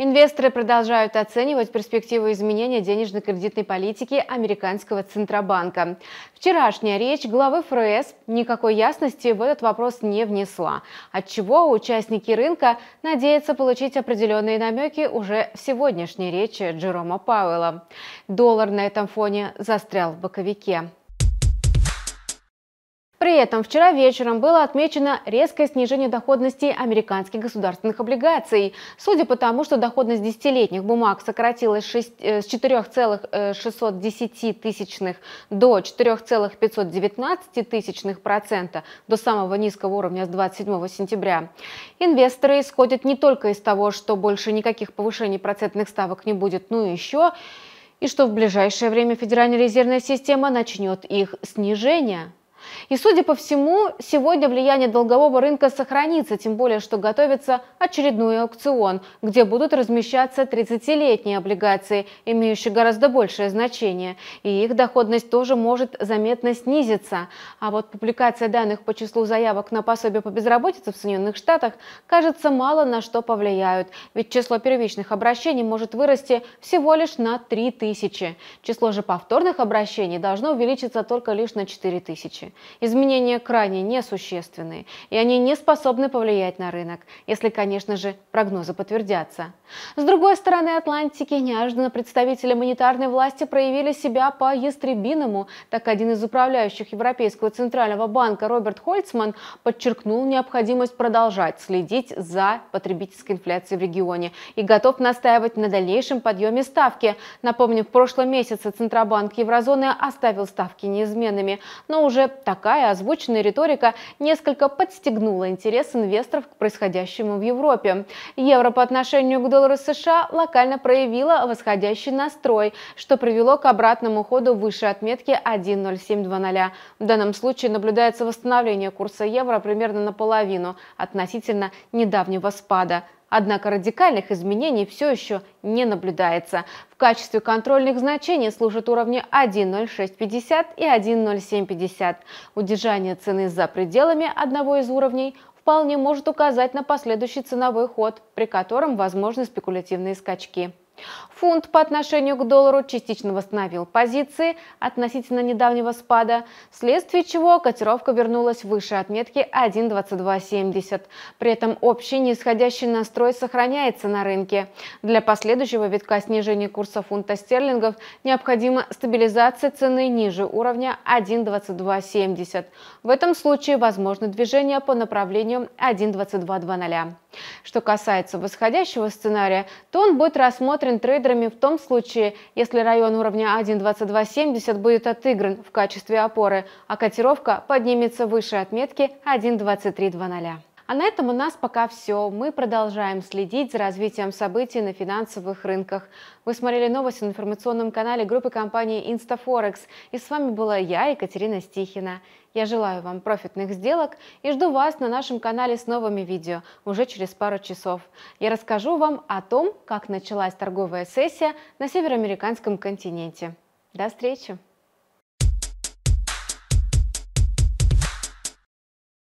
Инвесторы продолжают оценивать перспективы изменения денежно-кредитной политики американского Центробанка. Вчерашняя речь главы ФРС никакой ясности в этот вопрос не внесла, отчего участники рынка надеются получить определенные намеки уже в сегодняшней речи Джерома Пауэлла. Доллар на этом фоне застрял в боковике. При этом вчера вечером было отмечено резкое снижение доходности американских государственных облигаций. Судя по тому, что доходность десятилетних бумаг сократилась 6, э, с 4,610 э, тысячных до 4,519 тысячных процента до самого низкого уровня с 27 сентября, инвесторы исходят не только из того, что больше никаких повышений процентных ставок не будет, но еще и что в ближайшее время Федеральная резервная система начнет их снижение. И, судя по всему, сегодня влияние долгового рынка сохранится, тем более, что готовится очередной аукцион, где будут размещаться 30-летние облигации, имеющие гораздо большее значение, и их доходность тоже может заметно снизиться. А вот публикация данных по числу заявок на пособие по безработице в Соединенных Штатах, кажется, мало на что повлияют, ведь число первичных обращений может вырасти всего лишь на 3 тысячи. Число же повторных обращений должно увеличиться только лишь на 4 тысячи. Изменения крайне несущественные, и они не способны повлиять на рынок, если, конечно же, прогнозы подтвердятся. С другой стороны Атлантики неожиданно представители монетарной власти проявили себя по-ястребиному, так один из управляющих Европейского центрального банка Роберт Хольцман подчеркнул необходимость продолжать следить за потребительской инфляцией в регионе и готов настаивать на дальнейшем подъеме ставки. Напомню, в прошлом месяце Центробанк еврозоны оставил ставки неизменными, но уже такая озвученная риторика несколько подстегнула интерес инвесторов к происходящему в Европе. Евро по отношению к доллару США локально проявила восходящий настрой, что привело к обратному ходу выше отметки 1.0720. В данном случае наблюдается восстановление курса евро примерно наполовину относительно недавнего спада – Однако радикальных изменений все еще не наблюдается. В качестве контрольных значений служат уровни 1.0650 и 1.0750. Удержание цены за пределами одного из уровней вполне может указать на последующий ценовой ход, при котором возможны спекулятивные скачки. Фунт по отношению к доллару частично восстановил позиции относительно недавнего спада, вследствие чего котировка вернулась выше отметки 1.2270. При этом общий нисходящий настрой сохраняется на рынке. Для последующего витка снижения курса фунта стерлингов необходима стабилизация цены ниже уровня 1.2270. В этом случае возможно движение по направлению 1.2220. Что касается восходящего сценария, то он будет рассмотрен трейдерами в том случае, если район уровня 1.2270 будет отыгран в качестве опоры, а котировка поднимется выше отметки 1.2320. А на этом у нас пока все. Мы продолжаем следить за развитием событий на финансовых рынках. Вы смотрели новости на информационном канале группы компании InstaForex. И с вами была я, Екатерина Стихина. Я желаю вам профитных сделок и жду вас на нашем канале с новыми видео уже через пару часов. Я расскажу вам о том, как началась торговая сессия на североамериканском континенте. До встречи!